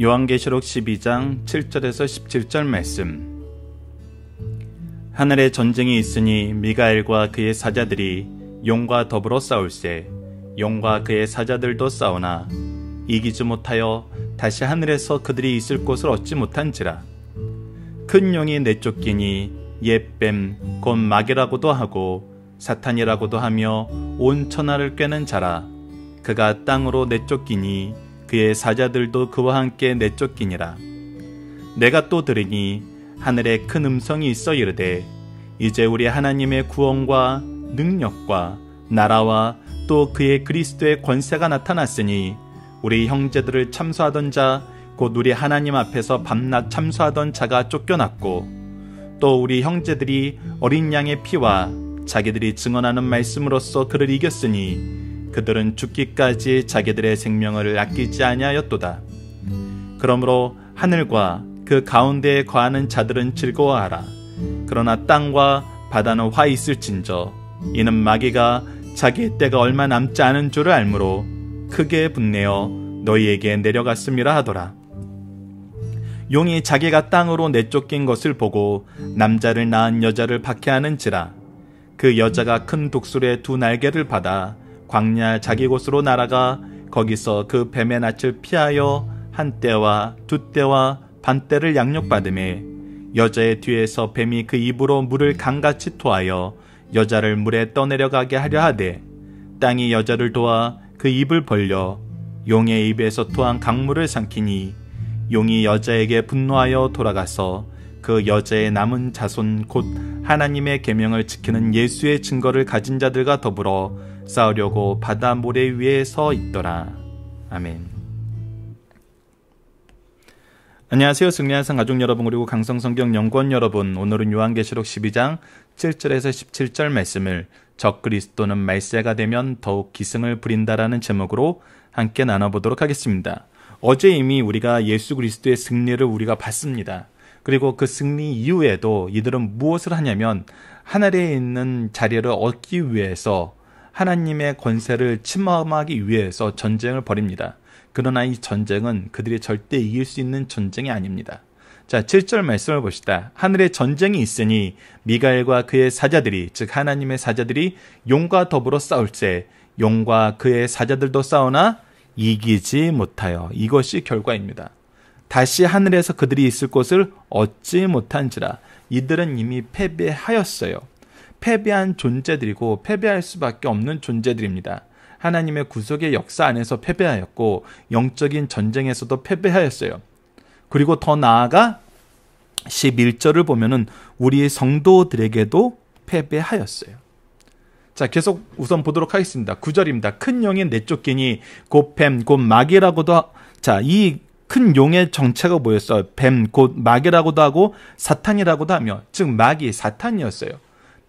요한계시록 12장 7절에서 17절 말씀 하늘에 전쟁이 있으니 미가엘과 그의 사자들이 용과 더불어 싸울세 용과 그의 사자들도 싸우나 이기지 못하여 다시 하늘에서 그들이 있을 곳을 얻지 못한지라 큰 용이 내쫓기니 옛뱀 곧 마귀라고도 하고 사탄이라고도 하며 온 천하를 꿰는 자라 그가 땅으로 내쫓기니 그의 사자들도 그와 함께 내쫓기니라. 내가 또 들으니 하늘에 큰 음성이 있어 이르되 이제 우리 하나님의 구원과 능력과 나라와 또 그의 그리스도의 권세가 나타났으니 우리 형제들을 참수하던 자 곧 우리 하나님 앞에서 밤낮 참수하던 자가 쫓겨났고 또 우리 형제들이 어린 양의 피와 자기들이 증언하는 말씀으로써 그를 이겼으니 그들은 죽기까지 자기들의 생명을 아끼지 아니하였도다. 그러므로 하늘과 그 가운데에 거하는 자들은 즐거워하라. 그러나 땅과 바다는 화 있을진저 이는 마귀가 자기 때가 얼마 남지 않은 줄을 알므로 크게 분내어 너희에게 내려갔음이라 하더라. 용이 자기가 땅으로 내쫓긴 것을 보고 남자를 낳은 여자를 박해하는지라 그 여자가 큰 독수리의 두 날개를 받아 광야 자기 곳으로 날아가 거기서 그 뱀의 낯을 피하여 한 때와 두 때와 반 때를 양육받음에 여자의 뒤에서 뱀이 그 입으로 물을 강같이 토하여 여자를 물에 떠내려가게 하려 하되 땅이 여자를 도와 그 입을 벌려 용의 입에서 토한 강물을 삼키니 용이 여자에게 분노하여 돌아가서 그 여자의 남은 자손 곧 하나님의 계명을 지키는 예수의 증거를 가진 자들과 더불어 싸우려고 바다 모래 위에 서 있더라. 아멘. 안녕하세요. 승리한 상 가족 여러분 그리고 강성성경 연구원 여러분. 오늘은 요한계시록 12장 7절에서 17절 말씀을 적 그리스도는 말세가 되면 더욱 기승을 부린다라는 제목으로 함께 나눠보도록 하겠습니다. 어제 이미 우리가 예수 그리스도의 승리를 우리가 봤습니다. 그리고 그 승리 이후에도 이들은 무엇을 하냐면 하늘에 있는 자리를 얻기 위해서 하나님의 권세를 침범하기 위해서 전쟁을 벌입니다. 그러나 이 전쟁은 그들이 절대 이길 수 있는 전쟁이 아닙니다. 자, 7절 말씀을 봅시다. 하늘에 전쟁이 있으니 미가엘과 그의 사자들이 즉 하나님의 사자들이 용과 더불어 싸울세 용과 그의 사자들도 싸우나 이기지 못하여 이것이 결과입니다. 다시 하늘에서 그들이 있을 곳을 얻지 못한지라 이들은 이미 패배하였어요. 패배한 존재들이고 패배할 수밖에 없는 존재들입니다. 하나님의 구속의 역사 안에서 패배하였고 영적인 전쟁에서도 패배하였어요. 그리고 더 나아가 11절을 보면은 우리 성도들에게도 패배하였어요. 자, 계속 우선 보도록 하겠습니다. 9절입니다. 큰용의 내쫓기니 곧 뱀, 곧 마귀라고도 자, 이 큰 용의 정체가 뭐였어요? 뱀, 곧 마귀라고도 하고 사탄이라고도 하며 즉 마귀, 사탄이었어요.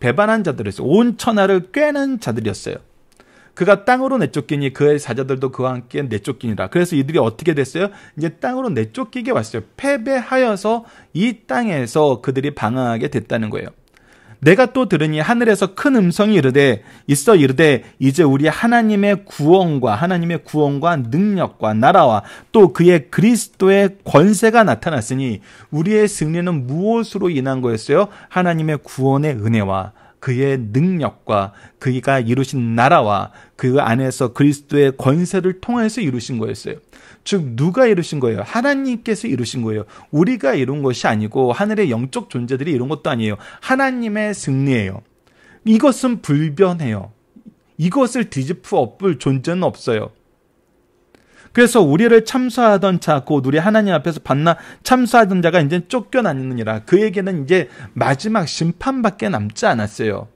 배반한 자들이었어요. 온 천하를 꿰는 자들이었어요. 그가 땅으로 내쫓기니 그의 사자들도 그와 함께 내쫓기니라. 그래서 이들이 어떻게 됐어요? 이제 땅으로 내쫓기게 왔어요. 패배하여서 이 땅에서 그들이 방황하게 됐다는 거예요. 내가 또 들으니 하늘에서 큰 음성이 이르되 있어 이르되 이제 우리 하나님의 구원과 하나님의 구원과 능력과 나라와 또 그의 그리스도의 권세가 나타났으니 우리의 승리는 무엇으로 인한 거였어요? 하나님의 구원의 은혜와 그의 능력과 그가 이루신 나라와 그 안에서 그리스도의 권세를 통해서 이루신 거였어요. 즉 누가 이루신 거예요? 하나님께서 이루신 거예요. 우리가 이룬 것이 아니고 하늘의 영적 존재들이 이룬 것도 아니에요. 하나님의 승리예요. 이것은 불변해요. 이것을 뒤집어 엎을 존재는 없어요. 그래서 우리를 참수하던 자, 곧 우리 하나님 앞에서 반나 참수하던 자가 이제 쫓겨나느니라. 그에게는 이제 마지막 심판밖에 남지 않았어요.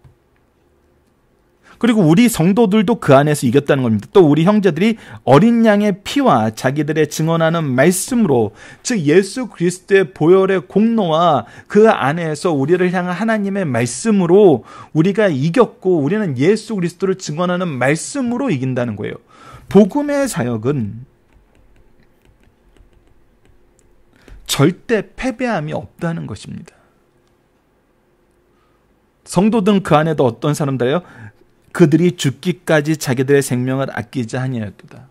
그리고 우리 성도들도 그 안에서 이겼다는 겁니다. 또 우리 형제들이 어린 양의 피와 자기들의 증언하는 말씀으로 즉 예수 그리스도의 보혈의 공로와 그 안에서 우리를 향한 하나님의 말씀으로 우리가 이겼고 우리는 예수 그리스도를 증언하는 말씀으로 이긴다는 거예요. 복음의 사역은 절대 패배함이 없다는 것입니다. 성도들은 그 안에도 어떤 사람들이요? 그들이 죽기까지 자기들의 생명을 아끼지 아니하였다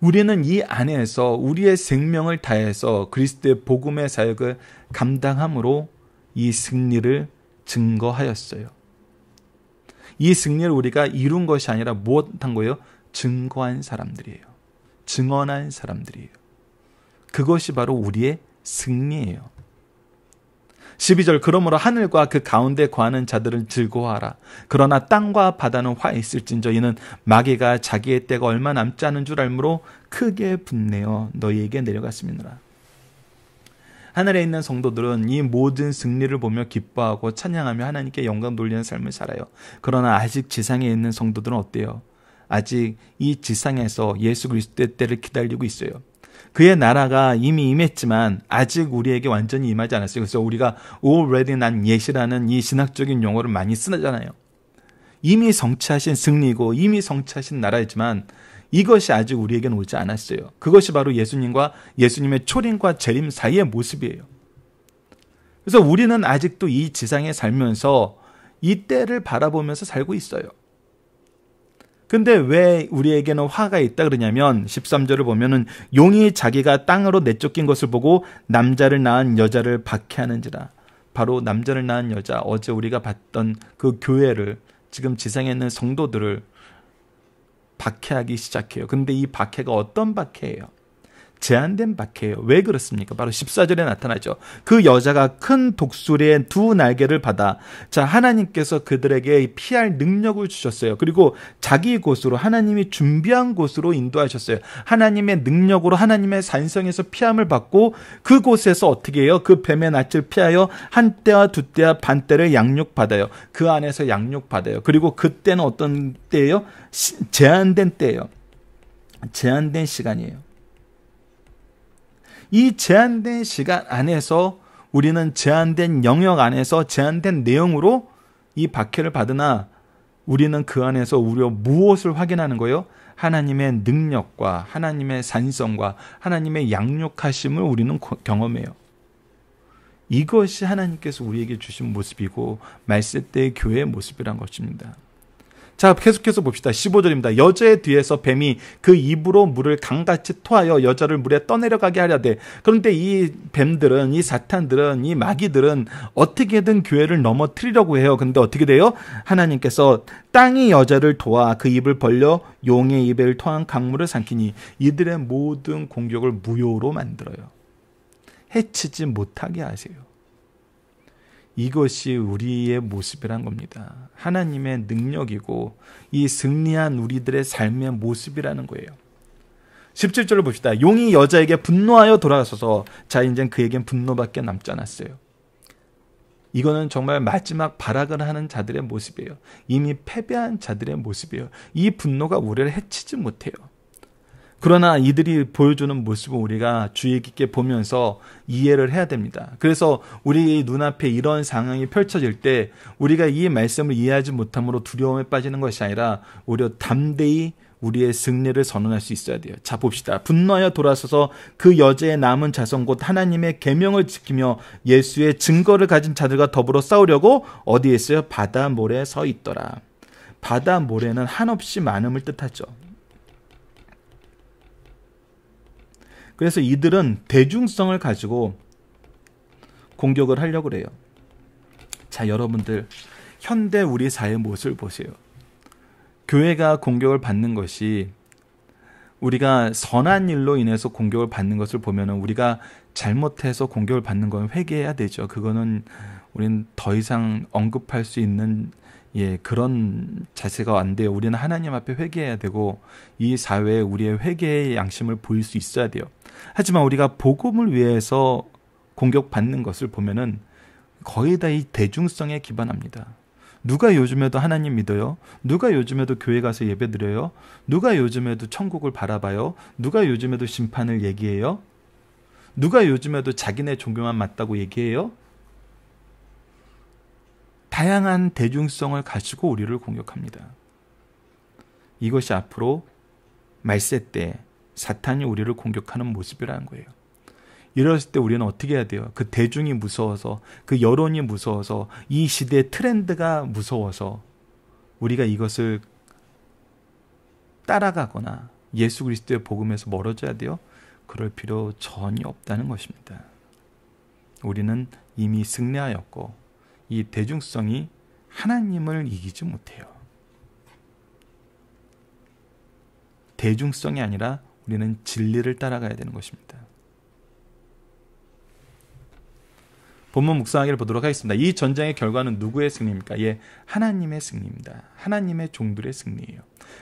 우리는 이 안에서 우리의 생명을 다해서 그리스도의 복음의 사역을 감당함으로 이 승리를 증거하였어요. 이 승리를 우리가 이룬 것이 아니라 무엇한 거예요? 증거한 사람들이에요. 증언한 사람들이에요. 그것이 바로 우리의 승리예요. 12절 그러므로 하늘과 그 가운데 거하는 자들을 즐거워하라. 그러나 땅과 바다는 화 있을진저 이는 마귀가 자기의 때가 얼마 남지 않은 줄 알므로 크게 분내어 너희에게 내려갔음이니라. 하늘에 있는 성도들은 이 모든 승리를 보며 기뻐하고 찬양하며 하나님께 영광 돌리는 삶을 살아요. 그러나 아직 지상에 있는 성도들은 어때요? 아직 이 지상에서 예수 그리스도의 때를 기다리고 있어요. 그의 나라가 이미 임했지만 아직 우리에게 완전히 임하지 않았어요. 그래서 우리가 already n yet이라는 이 신학적인 용어를 많이 쓰잖아요. 이미 성취하신 승리고 이미 성취하신 나라이지만 이것이 아직 우리에게는 오지 않았어요. 그것이 바로 예수님과 예수님의 초림과 재림 사이의 모습이에요. 그래서 우리는 아직도 이 지상에 살면서 이 때를 바라보면서 살고 있어요. 근데 왜 우리에게는 화가 있다 그러냐면 13절을 보면은 용이 자기가 땅으로 내쫓긴 것을 보고 남자를 낳은 여자를 박해하는지라. 바로 남자를 낳은 여자 어제 우리가 봤던 그 교회를 지금 지상에 있는 성도들을 박해하기 시작해요. 근데 이 박해가 어떤 박해예요? 제한된 박해예요. 왜 그렇습니까? 바로 14절에 나타나죠. 그 여자가 큰 독수리의 두 날개를 받아 자 하나님께서 그들에게 피할 능력을 주셨어요. 그리고 자기 곳으로 하나님이 준비한 곳으로 인도하셨어요. 하나님의 능력으로 하나님의 산성에서 피함을 받고 그곳에서 어떻게 해요? 그 뱀의 낯을 피하여 한 때와 두 때와 반 때를 양육받아요. 그 안에서 양육받아요. 그리고 그때는 어떤 때예요? 제한된 때예요. 제한된 시간이에요. 이 제한된 시간 안에서 우리는 제한된 영역 안에서 제한된 내용으로 이 박해를 받으나 우리는 그 안에서 우려 무엇을 확인하는 거예요? 하나님의 능력과 하나님의 산성과 하나님의 양육하심을 우리는 경험해요. 이것이 하나님께서 우리에게 주신 모습이고 말세 때의 교회의 모습이란 것입니다. 자, 계속해서 봅시다. 15절입니다. 여자의 뒤에서 뱀이 그 입으로 물을 강같이 토하여 여자를 물에 떠내려가게 하려대. 그런데 이 뱀들은, 이 사탄들은, 이 마귀들은 어떻게든 교회를 넘어뜨리려고 해요. 근데 어떻게 돼요? 하나님께서 땅이 여자를 도와 그 입을 벌려 용의 입을 토한 강물을 삼키니 이들의 모든 공격을 무효로 만들어요. 해치지 못하게 하세요. 이것이 우리의 모습이란 겁니다. 하나님의 능력이고 이 승리한 우리들의 삶의 모습이라는 거예요. 17절을 봅시다. 용이 여자에게 분노하여 돌아가서서 자인제 그에겐 분노밖에 남지 않았어요. 이거는 정말 마지막 발악을 하는 자들의 모습이에요. 이미 패배한 자들의 모습이에요. 이 분노가 우리를 해치지 못해요. 그러나 이들이 보여주는 모습을 우리가 주의 깊게 보면서 이해를 해야 됩니다. 그래서 우리 눈앞에 이런 상황이 펼쳐질 때 우리가 이 말씀을 이해하지 못함으로 두려움에 빠지는 것이 아니라 오히려 담대히 우리의 승리를 선언할 수 있어야 돼요. 자 봅시다. 분노하여 돌아서서 그 여자의 남은 자손 곧 하나님의 계명을 지키며 예수의 증거를 가진 자들과 더불어 싸우려고 어디에 있어요? 바다 모래에 서 있더라. 바다 모래는 한없이 많음을 뜻하죠. 그래서 이들은 대중성을 가지고 공격을 하려고 해요. 자, 여러분들 현대 우리 사회 의 모습을 보세요. 교회가 공격을 받는 것이 우리가 선한 일로 인해서 공격을 받는 것을 보면은 우리가 잘못해서 공격을 받는 건 회개해야 되죠. 그거는 우리는 더 이상 언급할 수 있는 예, 그런 자세가 안 돼요. 우리는 하나님 앞에 회개해야 되고 이 사회에 우리의 회개의 양심을 보일 수 있어야 돼요. 하지만 우리가 복음을 위해서 공격받는 것을 보면은 거의 다 이 대중성에 기반합니다. 누가 요즘에도 하나님 믿어요? 누가 요즘에도 교회 가서 예배 드려요? 누가 요즘에도 천국을 바라봐요? 누가 요즘에도 심판을 얘기해요? 누가 요즘에도 자기네 종교만 맞다고 얘기해요? 다양한 대중성을 가지고 우리를 공격합니다. 이것이 앞으로 말세 때 사탄이 우리를 공격하는 모습이라는 거예요. 이랬을 때 우리는 어떻게 해야 돼요? 그 대중이 무서워서, 그 여론이 무서워서, 이 시대의 트렌드가 무서워서 우리가 이것을 따라가거나 예수 그리스도의 복음에서 멀어져야 돼요? 그럴 필요 전혀 없다는 것입니다. 우리는 이미 승리하였고 이 대중성이 하나님을 이기지 못해요. 대중성이 아니라 우리는 진리를 따라가야 되는 것입니다. 본문 묵상하기를 보도록 하겠습니다. 이 전쟁의 결과는 누구의 승리입니까? 예, 하나님의 승리입니다. 하나님의 종들의 승리예요.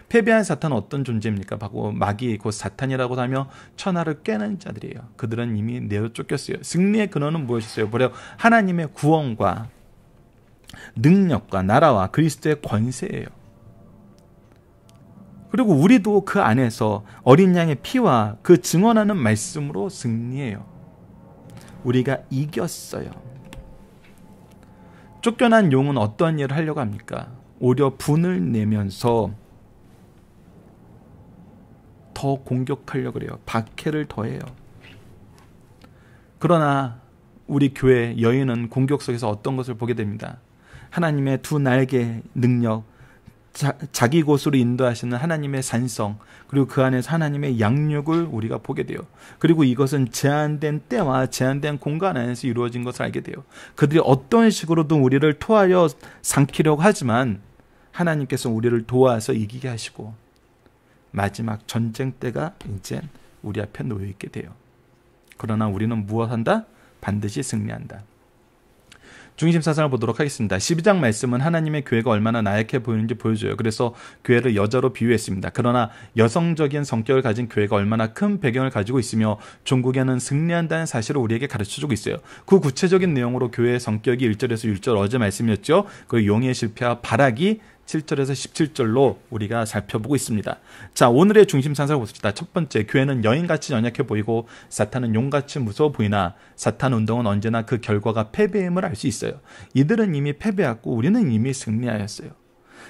패배한 사탄은 어떤 존재입니까? 바로 마귀, 곧 사탄이라고 하며 천하를 깨는 자들이에요. 그들은 이미 내어 쫓겼어요. 승리의 근원은 무엇이었어요? 보려 하나님의 구원과 능력과 나라와 그리스도의 권세예요. 그리고 우리도 그 안에서 어린 양의 피와 그 증언하는 말씀으로 승리해요. 우리가 이겼어요. 쫓겨난 용은 어떤 일을 하려고 합니까? 오히려 분을 내면서 더 공격하려고 그래요. 박해를 더해요. 그러나 우리 교회 여인은 공격 속에서 어떤 것을 보게 됩니다. 하나님의 두 날개 능력, 자, 기 곳으로 인도하시는 하나님의 산성 그리고 그 안에서 하나님의 양육을 우리가 보게 돼요. 그리고 이것은 제한된 때와 제한된 공간 안에서 이루어진 것을 알게 돼요. 그들이 어떤 식으로든 우리를 토하여 삼키려고 하지만 하나님께서 우리를 도와서 이기게 하시고 마지막 전쟁 때가 이제 우리 앞에 놓여 있게 돼요. 그러나 우리는 무엇한다? 반드시 승리한다. 중심 사상을 보도록 하겠습니다. 12장 말씀은 하나님의 교회가 얼마나 나약해 보이는지 보여줘요. 그래서 교회를 여자로 비유했습니다. 그러나 여성적인 성격을 가진 교회가 얼마나 큰 배경을 가지고 있으며 종국에는 승리한다는 사실을 우리에게 가르쳐주고 있어요. 그 구체적인 내용으로 교회의 성격이 1절에서 1절 어제 말씀이었죠. 그 용의 실패와 바락이 7절에서 17절로 우리가 살펴보고 있습니다. 자, 오늘의 중심 상상을 봅시다. 첫 번째, 교회는 여인같이 연약해 보이고 사탄은 용같이 무서워 보이나 사탄 운동은 언제나 그 결과가 패배임을 알 수 있어요. 이들은 이미 패배했고 우리는 이미 승리하였어요.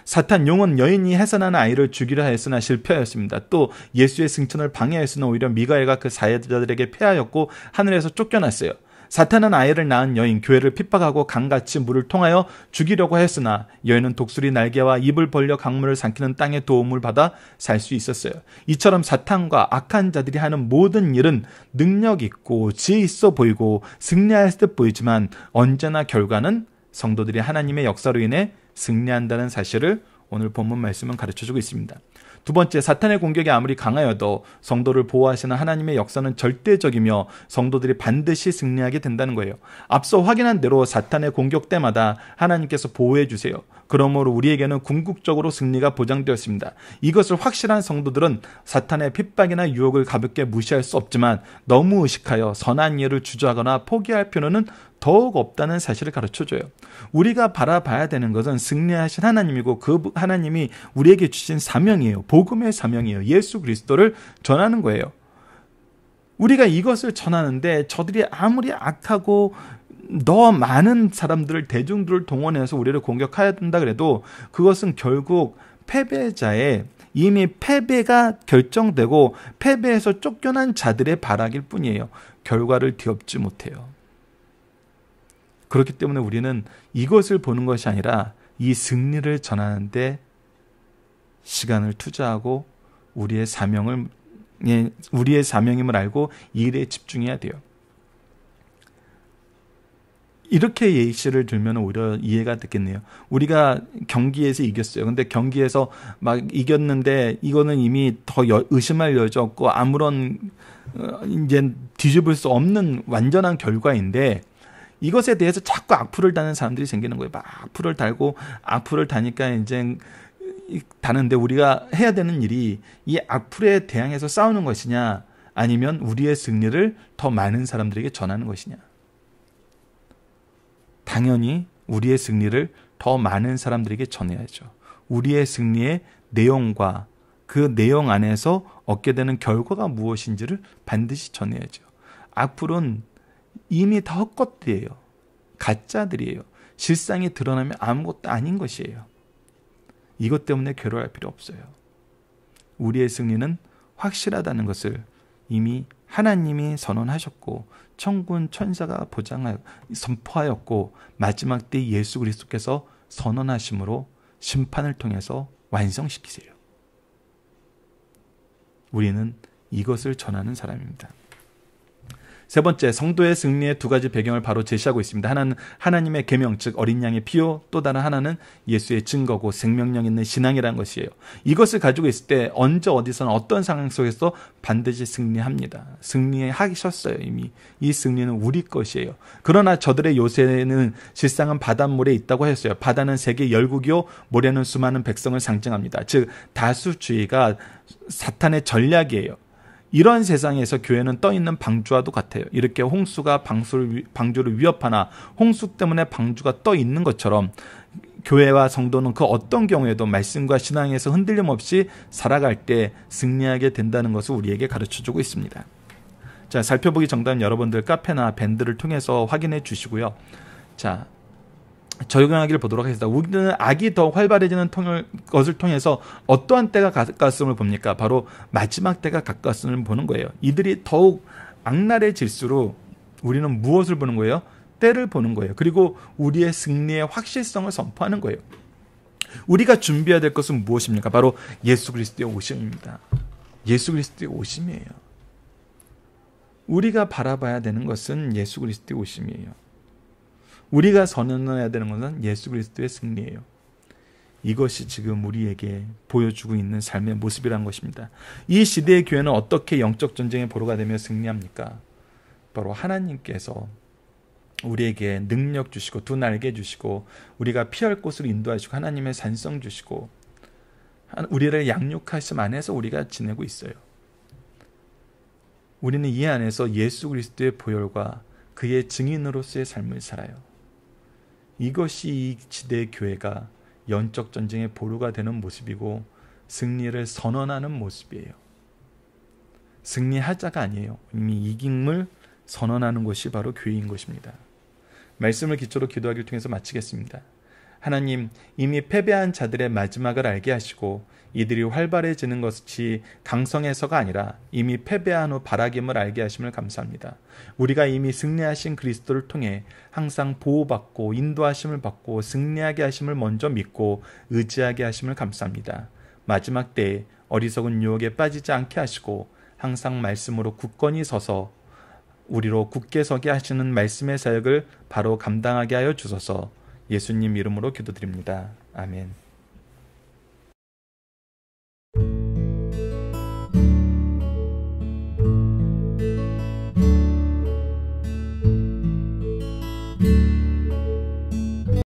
사탄 용은 여인이 해산하는 아이를 죽이려 하였으나 실패하였습니다. 또 예수의 승천을 방해하였으나 오히려 미가엘과 그 사회자들에게 패하였고 하늘에서 쫓겨났어요. 사탄은 아이를 낳은 여인 교회를 핍박하고 강같이 물을 통하여 죽이려고 했으나 여인은 독수리 날개와 입을 벌려 강물을 삼키는 땅의 도움을 받아 살 수 있었어요. 이처럼 사탄과 악한 자들이 하는 모든 일은 능력 있고 지혜 있어 보이고 승리할 듯 보이지만 언제나 결과는 성도들이 하나님의 역사로 인해 승리한다는 사실을 오늘 본문 말씀은 가르쳐 주고 있습니다. 두 번째, 사탄의 공격이 아무리 강하여도 성도를 보호하시는 하나님의 역사는 절대적이며 성도들이 반드시 승리하게 된다는 거예요. 앞서 확인한 대로 사탄의 공격 때마다 하나님께서 보호해 주세요. 그러므로 우리에게는 궁극적으로 승리가 보장되었습니다. 이것을 확실한 성도들은 사탄의 핍박이나 유혹을 가볍게 무시할 수 없지만 너무 의식하여 선한 예를 주저하거나 포기할 필요는 더욱 없다는 사실을 가르쳐줘요. 우리가 바라봐야 되는 것은 승리하신 하나님이고 그 하나님이 우리에게 주신 사명이에요. 복음의 사명이에요. 예수 그리스도를 전하는 거예요. 우리가 이것을 전하는데 저들이 아무리 악하고 더 많은 사람들을 대중들을 동원해서 우리를 공격해야 된다 그래도 그것은 결국 패배자의 이미 패배가 결정되고 패배에서 쫓겨난 자들의 바라일 뿐이에요. 결과를 뒤엎지 못해요. 그렇기 때문에 우리는 이것을 보는 것이 아니라 이 승리를 전하는데 시간을 투자하고 우리의 사명을 예, 우리의 사명임을 알고 일에 집중해야 돼요. 이렇게 예시를 들면 오히려 이해가 됐겠네요. 우리가 경기에서 이겼어요. 근데 경기에서 막 이겼는데 이거는 이미 더 여, 의심할 여지 없고 아무런 어, 이제 뒤집을 수 없는 완전한 결과인데 이것에 대해서 자꾸 악플을 다는 사람들이 생기는 거예요. 막 악플을 달고 악플을 다니까 이제 다는데 우리가 해야 되는 일이 이 악플에 대항해서 싸우는 것이냐 아니면 우리의 승리를 더 많은 사람들에게 전하는 것이냐. 당연히 우리의 승리를 더 많은 사람들에게 전해야죠. 우리의 승리의 내용과 그 내용 안에서 얻게 되는 결과가 무엇인지를 반드시 전해야죠. 악플은 이미 다 헛것들이에요. 가짜들이에요. 실상이 드러나면 아무것도 아닌 것이에요. 이것 때문에 괴로워할 필요 없어요. 우리의 승리는 확실하다는 것을 이미 하나님이 선언하셨고 천군 천사가 보장하여 선포하였고 마지막 때 예수 그리스도께서 선언하심으로 심판을 통해서 완성시키세요. 우리는 이것을 전하는 사람입니다. 세 번째, 성도의 승리의 두 가지 배경을 바로 제시하고 있습니다. 하나는 하나님의 계명 즉 어린 양의 피요, 또 다른 하나는 예수의 증거고 생명력 있는 신앙이라는 것이에요. 이것을 가지고 있을 때 언제 어디서나 어떤 상황 속에서 반드시 승리합니다. 승리에 하셨어요 이미. 이 승리는 우리 것이에요. 그러나 저들의 요새는 실상은 바닷물에 있다고 했어요. 바다는 세계 열국이요, 모래는 수많은 백성을 상징합니다. 즉 다수주의가 사탄의 전략이에요. 이런 세상에서 교회는 떠 있는 방주와도 같아요. 이렇게 홍수가 방수를, 방주를 위협하나 홍수 때문에 방주가 떠 있는 것처럼 교회와 성도는 그 어떤 경우에도 말씀과 신앙에서 흔들림 없이 살아갈 때 승리하게 된다는 것을 우리에게 가르쳐 주고 있습니다. 자, 살펴보기 정답 여러분들 카페나 밴드를 통해서 확인해 주시고요. 자, 적용하기를 보도록 하겠습니다. 우리는 악이 더 활발해지는 통을, 것을 통해서 어떠한 때가 가까웠음을 봅니까? 바로 마지막 때가 가까웠음을 보는 거예요. 이들이 더욱 악랄해질수록 우리는 무엇을 보는 거예요? 때를 보는 거예요. 그리고 우리의 승리의 확실성을 선포하는 거예요. 우리가 준비해야 될 것은 무엇입니까? 바로 예수 그리스도의 오심입니다. 예수 그리스도의 오심이에요. 우리가 바라봐야 되는 것은 예수 그리스도의 오심이에요. 우리가 선언해야 되는 것은 예수 그리스도의 승리예요. 이것이 지금 우리에게 보여주고 있는 삶의 모습이란 것입니다. 이 시대의 교회는 어떻게 영적 전쟁의 보루가 되며 승리합니까? 바로 하나님께서 우리에게 능력 주시고 두 날개 주시고 우리가 피할 곳을 인도하시고 하나님의 산성 주시고 우리를 양육하심 안에서 우리가 지내고 있어요. 우리는 이 안에서 예수 그리스도의 보혈과 그의 증인으로서의 삶을 살아요. 이것이 이지대의 교회가 연적 전쟁의 보루가 되는 모습이고 승리를 선언하는 모습이에요. 승리하자가 아니에요. 이미 이김을 선언하는 것이 바로 교회인 것입니다. 말씀을 기초로 기도하기를 통해서 마치겠습니다. 하나님, 이미 패배한 자들의 마지막을 알게 하시고 이들이 활발해지는 것이 강성해서가 아니라 이미 패배한 후 바라김을 알게 하심을 감사합니다. 우리가 이미 승리하신 그리스도를 통해 항상 보호받고 인도하심을 받고 승리하게 하심을 먼저 믿고 의지하게 하심을 감사합니다. 마지막 때에 어리석은 유혹에 빠지지 않게 하시고 항상 말씀으로 굳건히 서서 우리로 굳게 서게 하시는 말씀의 사역을 바로 감당하게 하여 주소서. 예수님 이름으로 기도드립니다. 아멘.